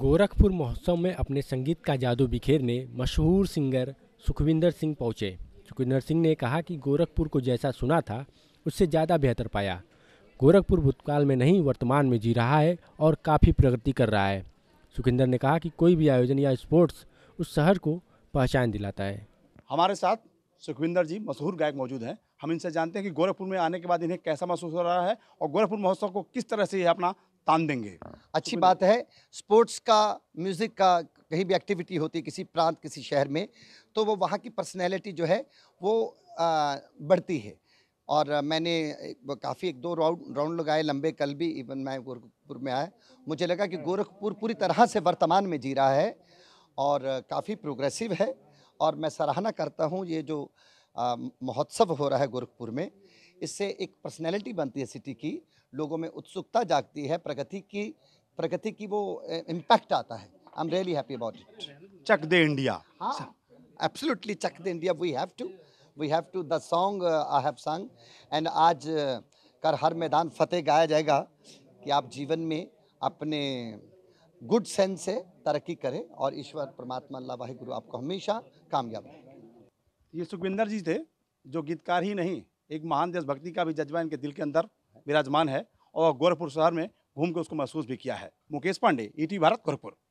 गोरखपुर महोत्सव में अपने संगीत का जादू बिखेरने मशहूर सिंगर सुखविंदर सिंह पहुंचे सुखविंदर सिंह ने कहा कि गोरखपुर को जैसा सुना था उससे ज़्यादा बेहतर पाया गोरखपुर भूतकाल में नहीं वर्तमान में जी रहा है और काफ़ी प्रगति कर रहा है सुखिंदर ने कहा कि कोई भी आयोजन या स्पोर्ट्स उस शहर को पहचान दिलाता है हमारे साथ सुखविंदर जी मशहूर गायक मौजूद हैं हम इनसे जानते हैं कि गोरखपुर में आने के बाद इन्हें कैसा महसूस हो रहा है और गोरखपुर महोत्सव को किस तरह से ये अपना तान देंगे हाँ। अच्छी बात है स्पोर्ट्स का म्यूज़िक का कहीं भी एक्टिविटी होती है किसी प्रांत किसी शहर में तो वो वहाँ की पर्सनैलिटी जो है वो आ, बढ़ती है और मैंने काफ़ी एक दो राउंड राउंड लगाए लंबे कल भी इवन मैं गोरखपुर में आया मुझे लगा कि गोरखपुर पूरी तरह से वर्तमान में जी रहा है और काफ़ी प्रोग्रेसिव है और मैं सराहना करता हूँ ये जो महोत्सव हो रहा है गोरखपुर में इससे एक पर्सनैलिटी बनती है सिटी की लोगों में उत्सुकता जागती है प्रगति की प्रगति की वो इम्पैक्ट आता है I am really happy about it Chak De India हाँ absolutely Chak De India we have to we have to the song I have sung and आज uh, कर हर मैदान फतेह गाया जाएगा कि आप जीवन में अपने गुड सेंस से तरक्की करें और ईश्वर परमात्मा अल्लाह वाहिगुरु आपको हमेशा कामयाब रहे ये सुखविंदर जी थे जो गीतकार ही नहीं एक महान देशभक्ति का भी जज्बा इनके दिल के अंदर विराजमान है और गोरखपुर शहर में घूम के उसको महसूस भी किया है मुकेश पांडे ईटी भारत गोरखपुर